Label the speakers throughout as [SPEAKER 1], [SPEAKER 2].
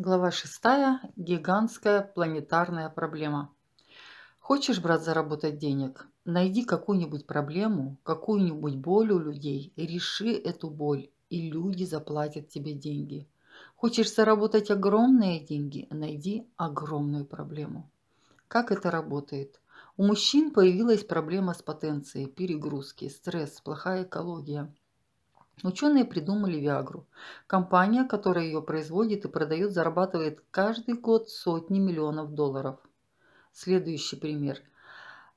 [SPEAKER 1] Глава 6. Гигантская планетарная проблема. Хочешь, брат, заработать денег? Найди какую-нибудь проблему, какую-нибудь боль у людей, реши эту боль, и люди заплатят тебе деньги. Хочешь заработать огромные деньги? Найди огромную проблему. Как это работает? У мужчин появилась проблема с потенцией, перегрузки, стресс, плохая экология. Ученые придумали Виагру. Компания, которая ее производит и продает, зарабатывает каждый год сотни миллионов долларов. Следующий пример.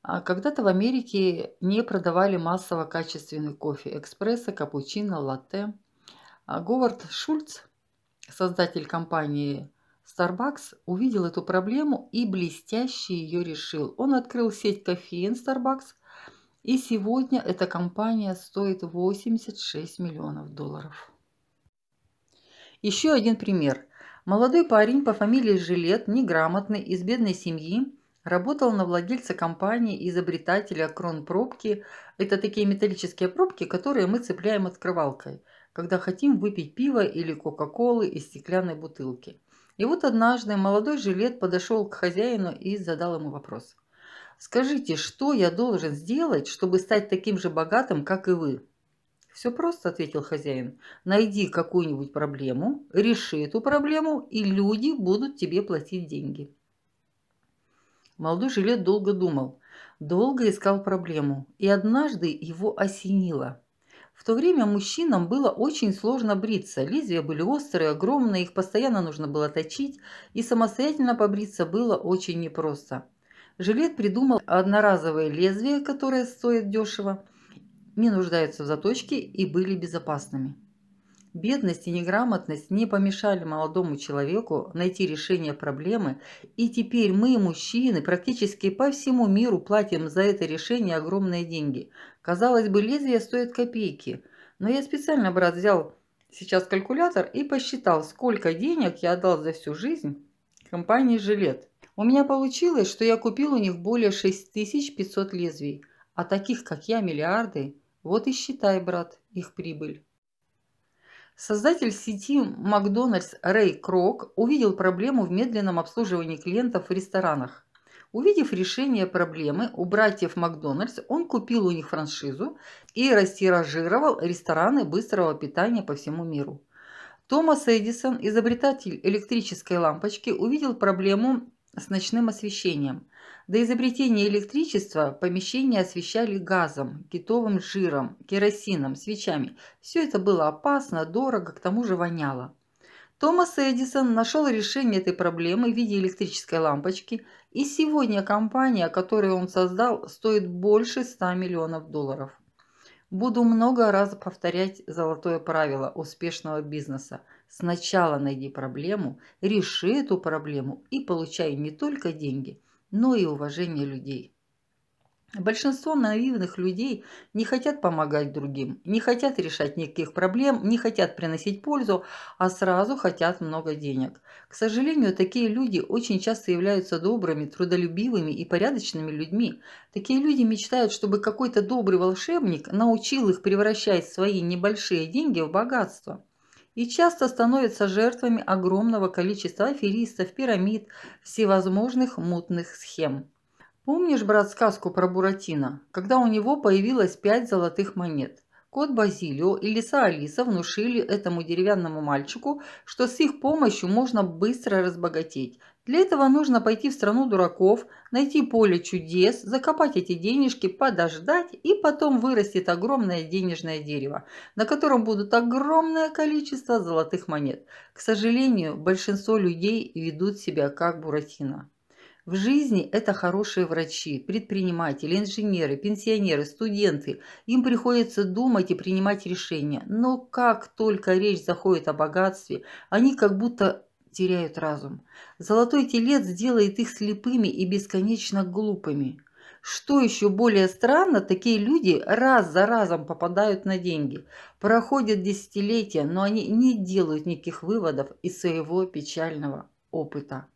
[SPEAKER 1] А, когда-то в Америке не продавали массово качественный кофе, экспрессо, капучино, латте. А, Говард Шульц, создатель компании Starbucks, увидел эту проблему и блестяще ее решил. Он открыл сеть кофеин Starbucks – и сегодня эта компания стоит 86 миллионов долларов. Еще один пример. Молодой парень по фамилии Жилет, неграмотный, из бедной семьи, работал на владельца компании изобретателя кронпробки. Это такие металлические пробки, которые мы цепляем открывалкой, когда хотим выпить пиво или кока-колы из стеклянной бутылки. И вот однажды молодой жилет подошел к хозяину и задал ему вопрос. Скажите, что я должен сделать, чтобы стать таким же богатым, как и вы?» «Все просто», – ответил хозяин. «Найди какую-нибудь проблему, реши эту проблему, и люди будут тебе платить деньги». Молодой жилет долго думал, долго искал проблему, и однажды его осенило. В то время мужчинам было очень сложно бриться, лезвия были острые, огромные, их постоянно нужно было точить, и самостоятельно побриться было очень непросто – Жилет придумал одноразовые лезвия, которые стоят дешево, не нуждаются в заточке и были безопасными. Бедность и неграмотность не помешали молодому человеку найти решение проблемы, и теперь мы, мужчины, практически по всему миру платим за это решение огромные деньги. Казалось бы, лезвие стоит копейки, но я специально, брат, взял сейчас калькулятор и посчитал, сколько денег я отдал за всю жизнь компании «Жилет». У меня получилось, что я купил у них более 6500 лезвий, а таких, как я, миллиарды. Вот и считай, брат, их прибыль. Создатель сети Макдональдс Рэй Крок увидел проблему в медленном обслуживании клиентов в ресторанах. Увидев решение проблемы у братьев Макдональдс, он купил у них франшизу и растиражировал рестораны быстрого питания по всему миру. Томас Эдисон, изобретатель электрической лампочки, увидел проблему с ночным освещением. До изобретения электричества помещения освещали газом, китовым жиром, керосином, свечами. Все это было опасно, дорого, к тому же воняло. Томас Эдисон нашел решение этой проблемы в виде электрической лампочки, и сегодня компания, которую он создал, стоит больше 100 миллионов долларов. Буду много раз повторять золотое правило успешного бизнеса – Сначала найди проблему, реши эту проблему и получай не только деньги, но и уважение людей. Большинство наивных людей не хотят помогать другим, не хотят решать никаких проблем, не хотят приносить пользу, а сразу хотят много денег. К сожалению, такие люди очень часто являются добрыми, трудолюбивыми и порядочными людьми. Такие люди мечтают, чтобы какой-то добрый волшебник научил их превращать свои небольшие деньги в богатство и часто становятся жертвами огромного количества аферистов, пирамид, всевозможных мутных схем. Помнишь, брат, сказку про Буратино, когда у него появилось пять золотых монет? Кот Базилио и лиса Алиса внушили этому деревянному мальчику, что с их помощью можно быстро разбогатеть, для этого нужно пойти в страну дураков, найти поле чудес, закопать эти денежки, подождать, и потом вырастет огромное денежное дерево, на котором будут огромное количество золотых монет. К сожалению, большинство людей ведут себя как Буратино. В жизни это хорошие врачи, предприниматели, инженеры, пенсионеры, студенты. Им приходится думать и принимать решения. Но как только речь заходит о богатстве, они как будто теряют разум. Золотой телец делает их слепыми и бесконечно глупыми. Что еще более странно, такие люди раз за разом попадают на деньги. Проходят десятилетия, но они не делают никаких выводов из своего печального опыта.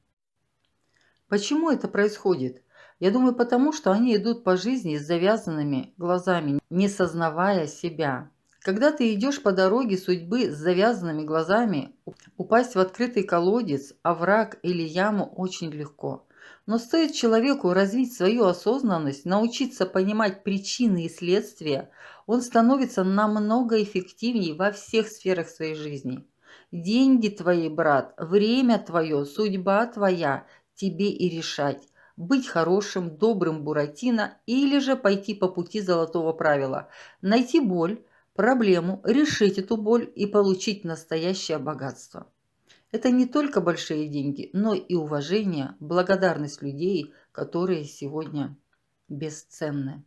[SPEAKER 1] Почему это происходит? Я думаю, потому что они идут по жизни с завязанными глазами, не сознавая себя. Когда ты идешь по дороге судьбы с завязанными глазами, упасть в открытый колодец, овраг или яму очень легко. Но стоит человеку развить свою осознанность, научиться понимать причины и следствия, он становится намного эффективнее во всех сферах своей жизни. Деньги твои, брат, время твое, судьба твоя, тебе и решать. Быть хорошим, добрым Буратино или же пойти по пути золотого правила. Найти боль, проблему, решить эту боль и получить настоящее богатство. Это не только большие деньги, но и уважение, благодарность людей, которые сегодня бесценны.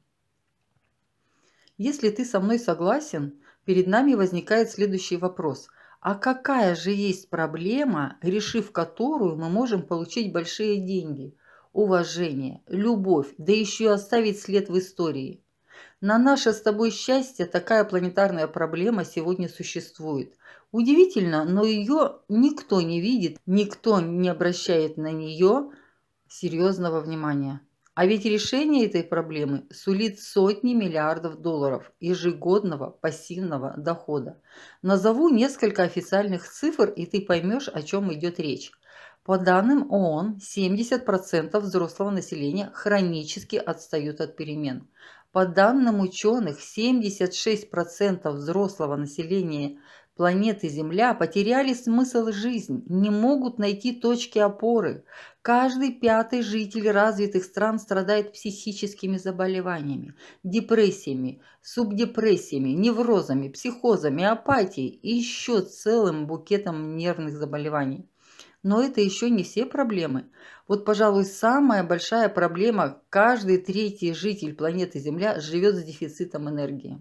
[SPEAKER 1] Если ты со мной согласен, перед нами возникает следующий вопрос. А какая же есть проблема, решив которую мы можем получить большие деньги, уважение, любовь, да еще и оставить след в истории? На наше с тобой счастье такая планетарная проблема сегодня существует. Удивительно, но ее никто не видит, никто не обращает на нее серьезного внимания. А ведь решение этой проблемы сулит сотни миллиардов долларов ежегодного пассивного дохода. Назову несколько официальных цифр, и ты поймешь, о чем идет речь. По данным ООН, 70% взрослого населения хронически отстают от перемен. По данным ученых, 76% взрослого населения планеты Земля потеряли смысл жизни, не могут найти точки опоры. Каждый пятый житель развитых стран страдает психическими заболеваниями, депрессиями, субдепрессиями, неврозами, психозами, апатией и еще целым букетом нервных заболеваний. Но это еще не все проблемы. Вот, пожалуй, самая большая проблема – каждый третий житель планеты Земля живет с дефицитом энергии.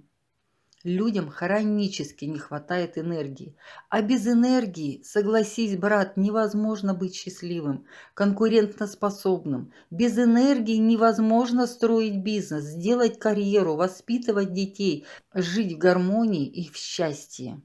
[SPEAKER 1] Людям хронически не хватает энергии. А без энергии, согласись, брат, невозможно быть счастливым, конкурентоспособным. Без энергии невозможно строить бизнес, сделать карьеру, воспитывать детей, жить в гармонии и в счастье.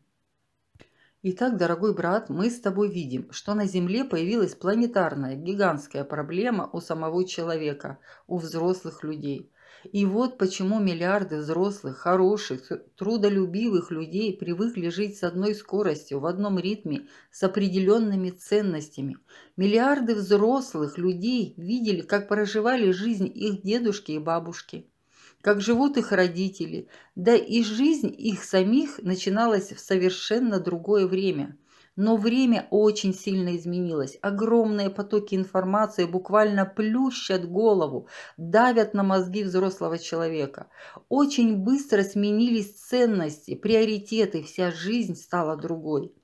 [SPEAKER 1] Итак, дорогой брат, мы с тобой видим, что на Земле появилась планетарная, гигантская проблема у самого человека, у взрослых людей. И вот почему миллиарды взрослых, хороших, трудолюбивых людей привыкли жить с одной скоростью, в одном ритме, с определенными ценностями. Миллиарды взрослых людей видели, как проживали жизнь их дедушки и бабушки – как живут их родители, да и жизнь их самих начиналась в совершенно другое время. Но время очень сильно изменилось. Огромные потоки информации буквально плющат голову, давят на мозги взрослого человека. Очень быстро сменились ценности, приоритеты, вся жизнь стала другой.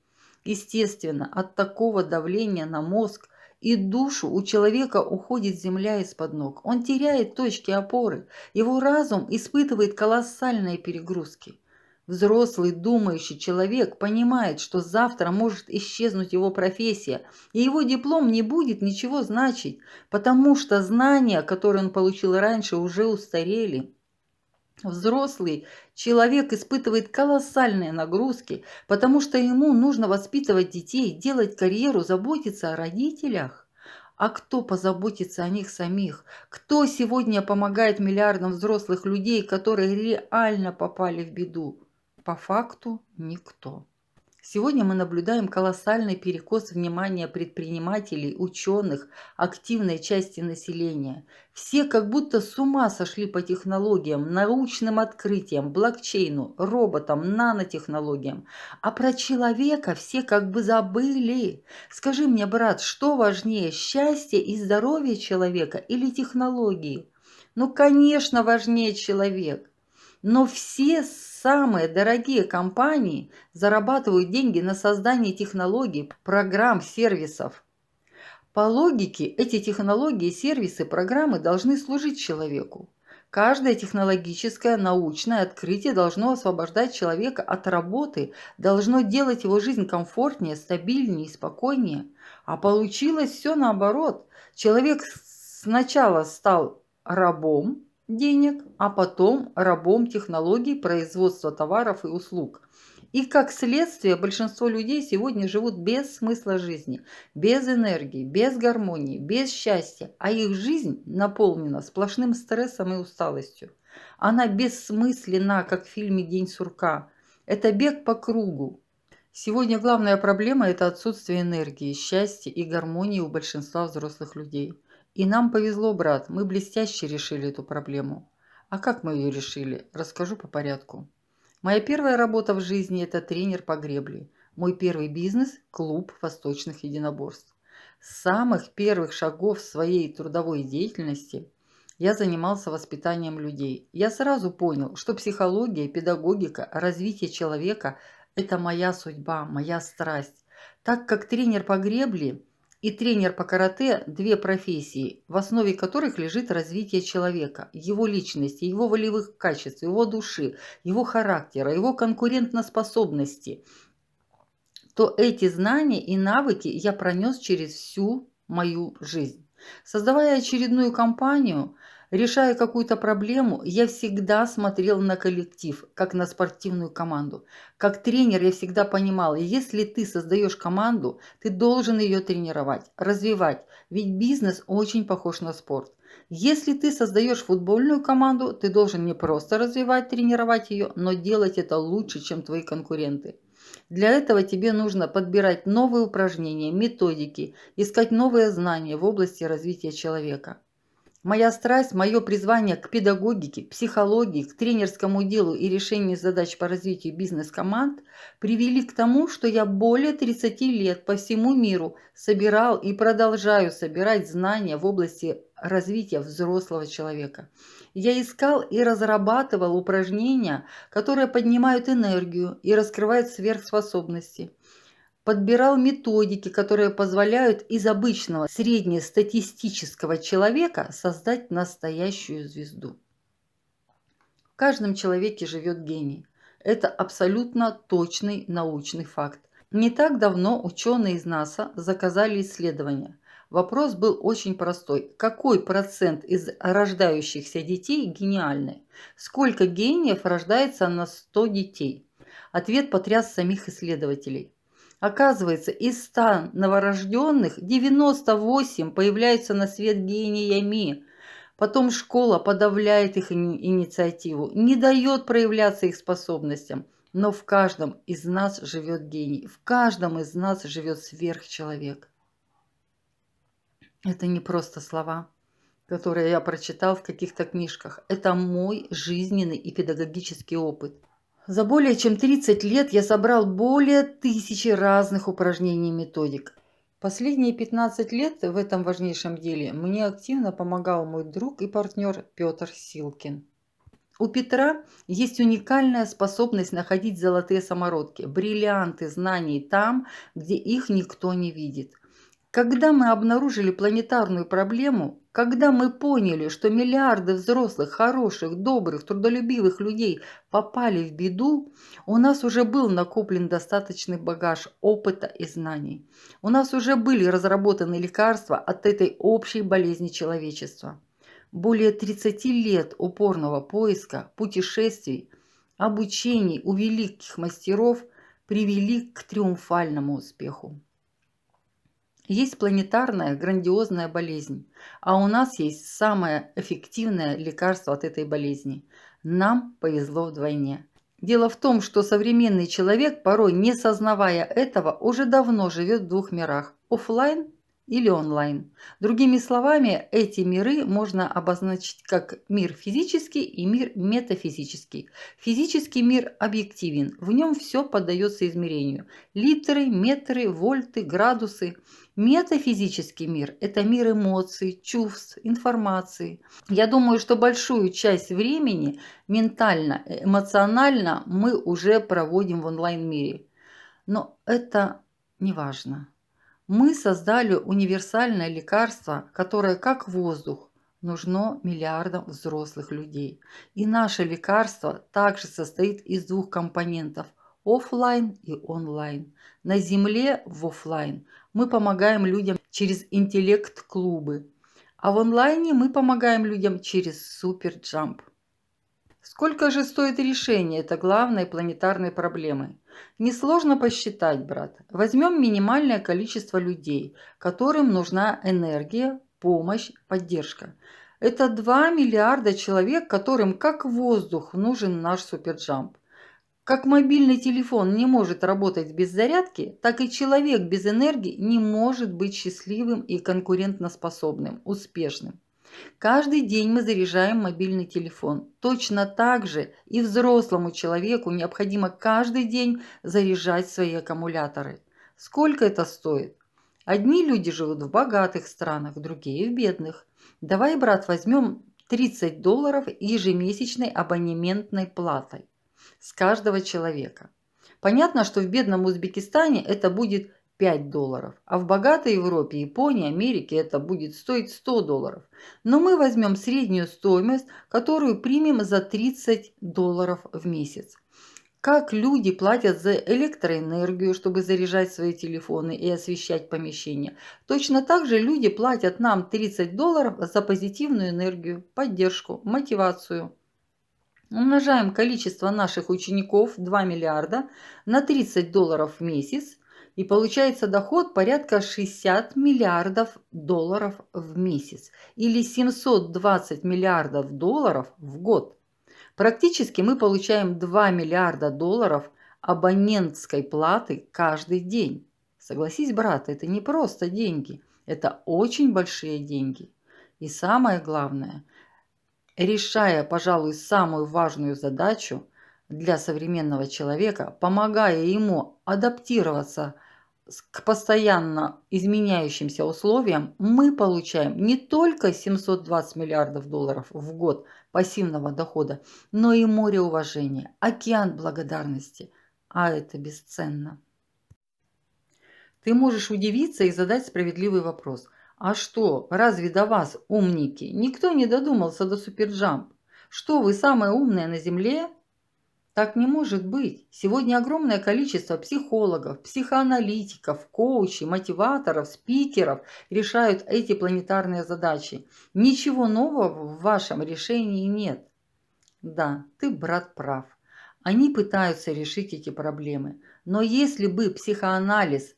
[SPEAKER 1] Естественно, от такого давления на мозг и душу у человека уходит земля из-под ног. Он теряет точки опоры. Его разум испытывает колоссальные перегрузки. Взрослый думающий человек понимает, что завтра может исчезнуть его профессия, и его диплом не будет ничего значить, потому что знания, которые он получил раньше, уже устарели. Взрослый человек испытывает колоссальные нагрузки, потому что ему нужно воспитывать детей, делать карьеру, заботиться о родителях. А кто позаботится о них самих? Кто сегодня помогает миллиардам взрослых людей, которые реально попали в беду? По факту никто. Сегодня мы наблюдаем колоссальный перекос внимания предпринимателей, ученых, активной части населения. Все как будто с ума сошли по технологиям, научным открытиям, блокчейну, роботам, нанотехнологиям. А про человека все как бы забыли. Скажи мне, брат, что важнее, счастье и здоровье человека или технологии? Ну, конечно, важнее человек. Но все Самые дорогие компании зарабатывают деньги на создании технологий, программ, сервисов. По логике, эти технологии, сервисы, программы должны служить человеку. Каждое технологическое научное открытие должно освобождать человека от работы, должно делать его жизнь комфортнее, стабильнее и спокойнее. А получилось все наоборот. Человек сначала стал рабом, денег, а потом рабом технологий производства товаров и услуг. И как следствие большинство людей сегодня живут без смысла жизни, без энергии, без гармонии, без счастья, а их жизнь наполнена сплошным стрессом и усталостью. Она бессмысленна, как в фильме «День сурка». Это бег по кругу. Сегодня главная проблема – это отсутствие энергии, счастья и гармонии у большинства взрослых людей – и нам повезло, брат, мы блестяще решили эту проблему. А как мы ее решили, расскажу по порядку. Моя первая работа в жизни – это тренер по гребле. Мой первый бизнес – клуб восточных единоборств. С самых первых шагов своей трудовой деятельности я занимался воспитанием людей. Я сразу понял, что психология, педагогика, развитие человека – это моя судьба, моя страсть. Так как тренер по гребле – и тренер по карате – две профессии, в основе которых лежит развитие человека, его личности, его волевых качеств, его души, его характера, его конкурентоспособности, то эти знания и навыки я пронес через всю мою жизнь. Создавая очередную компанию – Решая какую-то проблему, я всегда смотрел на коллектив, как на спортивную команду. Как тренер я всегда понимал, если ты создаешь команду, ты должен ее тренировать, развивать, ведь бизнес очень похож на спорт. Если ты создаешь футбольную команду, ты должен не просто развивать, тренировать ее, но делать это лучше, чем твои конкуренты. Для этого тебе нужно подбирать новые упражнения, методики, искать новые знания в области развития человека. Моя страсть, мое призвание к педагогике, психологии, к тренерскому делу и решению задач по развитию бизнес-команд привели к тому, что я более 30 лет по всему миру собирал и продолжаю собирать знания в области развития взрослого человека. Я искал и разрабатывал упражнения, которые поднимают энергию и раскрывают сверхспособности – подбирал методики, которые позволяют из обычного среднестатистического человека создать настоящую звезду. В каждом человеке живет гений. Это абсолютно точный научный факт. Не так давно ученые из НАСА заказали исследование. Вопрос был очень простой. Какой процент из рождающихся детей гениальны? Сколько гениев рождается на 100 детей? Ответ потряс самих исследователей. Оказывается, из 100 новорожденных 98 появляются на свет гениями. Потом школа подавляет их инициативу, не дает проявляться их способностям. Но в каждом из нас живет гений, в каждом из нас живет сверхчеловек. Это не просто слова, которые я прочитал в каких-то книжках. Это мой жизненный и педагогический опыт – за более чем 30 лет я собрал более тысячи разных упражнений и методик. Последние 15 лет в этом важнейшем деле мне активно помогал мой друг и партнер Петр Силкин. У Петра есть уникальная способность находить золотые самородки, бриллианты знаний там, где их никто не видит. Когда мы обнаружили планетарную проблему, когда мы поняли, что миллиарды взрослых, хороших, добрых, трудолюбивых людей попали в беду, у нас уже был накоплен достаточный багаж опыта и знаний. У нас уже были разработаны лекарства от этой общей болезни человечества. Более 30 лет упорного поиска, путешествий, обучений у великих мастеров привели к триумфальному успеху. Есть планетарная грандиозная болезнь, а у нас есть самое эффективное лекарство от этой болезни. Нам повезло вдвойне. Дело в том, что современный человек, порой не сознавая этого, уже давно живет в двух мирах – офлайн или онлайн. Другими словами, эти миры можно обозначить как мир физический и мир метафизический. Физический мир объективен, в нем все поддается измерению. Литры, метры, вольты, градусы. Метафизический мир – это мир эмоций, чувств, информации. Я думаю, что большую часть времени ментально, эмоционально мы уже проводим в онлайн-мире. Но это не важно. Мы создали универсальное лекарство, которое как воздух нужно миллиардам взрослых людей. И наше лекарство также состоит из двух компонентов – офлайн и онлайн. На земле в офлайн мы помогаем людям через интеллект-клубы, а в онлайне мы помогаем людям через суперджамп. Сколько же стоит решение этой главной планетарной проблемы? Несложно посчитать, брат. Возьмем минимальное количество людей, которым нужна энергия, помощь, поддержка. Это 2 миллиарда человек, которым как воздух нужен наш суперджамп. Как мобильный телефон не может работать без зарядки, так и человек без энергии не может быть счастливым и конкурентоспособным, успешным. Каждый день мы заряжаем мобильный телефон. Точно так же и взрослому человеку необходимо каждый день заряжать свои аккумуляторы. Сколько это стоит? Одни люди живут в богатых странах, другие в бедных. Давай, брат, возьмем 30 долларов ежемесячной абонементной платой с каждого человека. Понятно, что в бедном Узбекистане это будет 5 долларов, а в богатой Европе, Японии, Америке это будет стоить 100 долларов. Но мы возьмем среднюю стоимость, которую примем за 30 долларов в месяц. Как люди платят за электроэнергию, чтобы заряжать свои телефоны и освещать помещение. Точно так же люди платят нам 30 долларов за позитивную энергию, поддержку, мотивацию. Умножаем количество наших учеников 2 миллиарда на 30 долларов в месяц – и получается доход порядка 60 миллиардов долларов в месяц или 720 миллиардов долларов в год. Практически мы получаем 2 миллиарда долларов абонентской платы каждый день. Согласись, брат, это не просто деньги, это очень большие деньги. И самое главное, решая, пожалуй, самую важную задачу – для современного человека, помогая ему адаптироваться к постоянно изменяющимся условиям, мы получаем не только 720 миллиардов долларов в год пассивного дохода, но и море уважения, океан благодарности. А это бесценно. Ты можешь удивиться и задать справедливый вопрос. А что, разве до вас, умники, никто не додумался до суперджамп? Что вы самые умные на Земле так не может быть. Сегодня огромное количество психологов, психоаналитиков, коучей, мотиваторов, спикеров решают эти планетарные задачи. Ничего нового в вашем решении нет. Да, ты, брат, прав. Они пытаются решить эти проблемы. Но если бы психоанализ,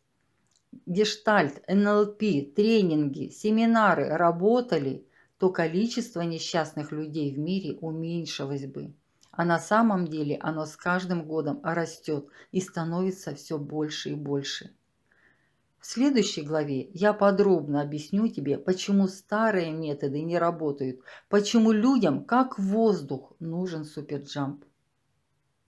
[SPEAKER 1] гештальт, НЛП, тренинги, семинары работали, то количество несчастных людей в мире уменьшилось бы. А на самом деле оно с каждым годом растет и становится все больше и больше. В следующей главе я подробно объясню тебе, почему старые методы не работают, почему людям, как воздух, нужен суперджамп.